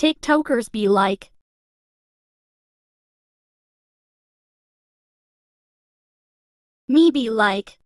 TikTokers be like. Me be like.